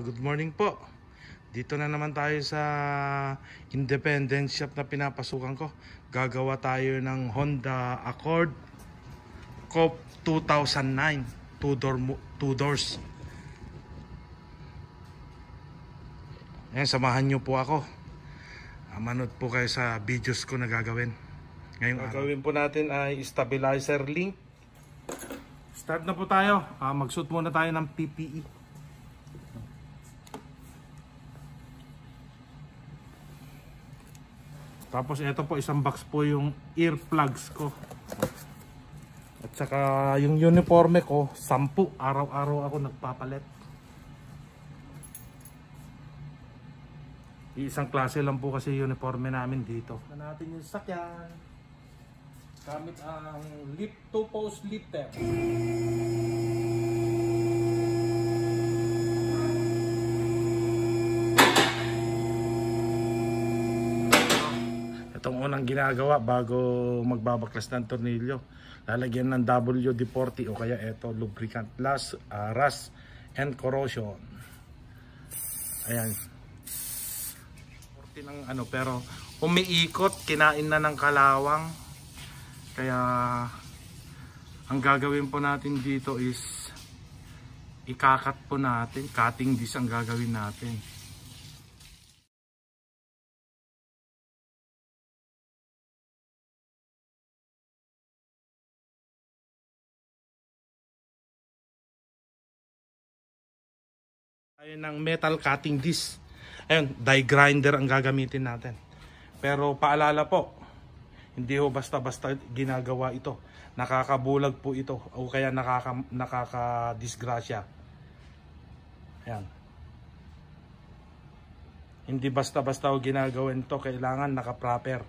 Good morning po. Dito na naman tayo sa independent shop na pinapasukan ko. Gagawa tayo ng Honda Accord Cop 2009. Two, door, two doors. Ayan, samahan nyo po ako. Ah, manood po kayo sa videos ko na gagawin. Ngayon, gagawin po natin ay stabilizer link. Start na po tayo. Uh, ah, Mag-shoot muna tayo ng PPE. Tapos ito po isang box po yung earplugs ko. At saka yung uniforme ko, sampu. Araw-araw ako nagpapalit. Isang klase lang po kasi uniforme namin dito. Na natin yung sakyan. Gamit ang lift, two-post lifter. ang ginagawa bago magbabaklas ng tornilyo. Lalagyan ng WD-40 o kaya ito lubricant last uh, ah, rust and corrosion. Ayan. 40 ng ano pero umiikot, kinain na ng kalawang. Kaya ang gagawin po natin dito is ikakat po natin, cutting this ang gagawin natin. Ayan ng metal cutting disc. Ayun, die grinder ang gagamitin natin. Pero paalala po, hindi ho basta-basta ginagawa ito. Nakakabulag po ito o kaya nakaka, nakakadisgrasya. Ayan. Hindi basta-basta ho ginagawin ito. Kailangan naka-proper.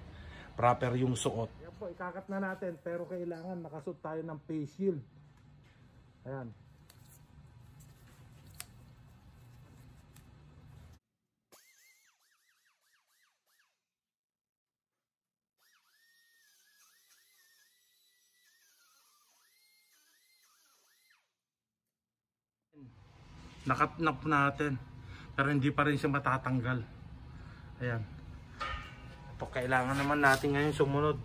Proper yung suot. Ayan po, ikakat na natin pero kailangan nakasuot tayo ng face shield. Ayan. nakatnap natin pero hindi pa rin siya matatanggal ayan ito kailangan naman natin ngayon sumunod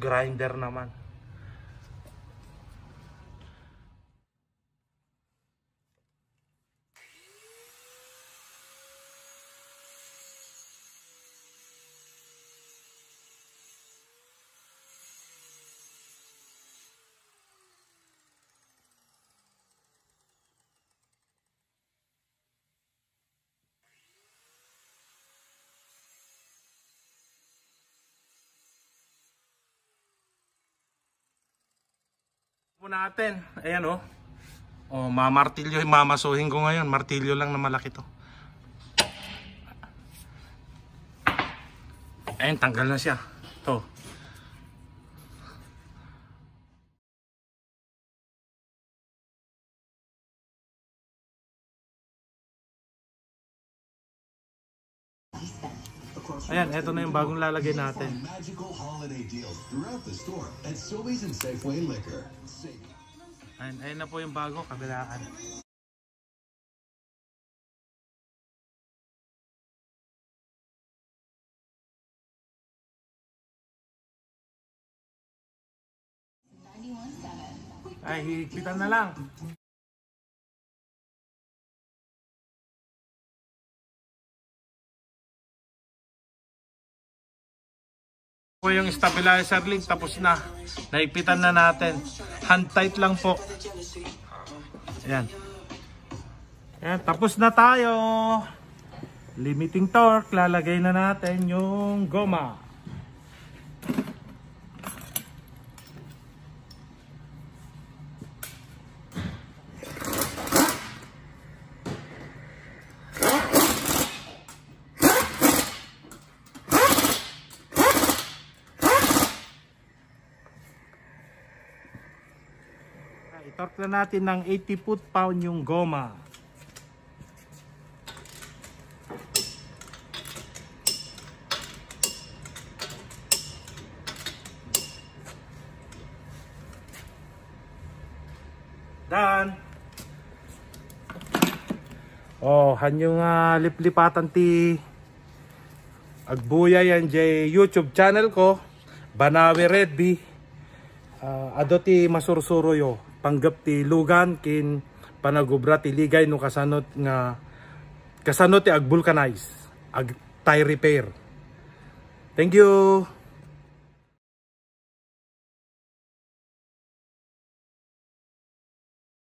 grinder naman natin. Ayan o. Oh. oh, mamartilyo. Mamasuhin ko ngayon. Martilyo lang na malaki to. Ayan, tanggal na siya. To. Distance. Ayan, eto na yung bagong lalagay natin. Ayan, ayan na po yung bago, kabilaan. Ay, higpitan na lang. po yung stabilizer link tapos na naipitan na natin hand tight lang po ayan ayan tapos na tayo limiting torque lalagay na natin yung goma Torque na natin ng 80 foot-pound yung goma. Done! Oh, hanyong uh, ah, liplipatan ti agbuya yan jay YouTube channel ko, Banawi Redby uh, ado ti masursuro yo panggap ti lugan kin panagubra ti ligay no kasanot nga kasanot ti ag ag tire repair thank you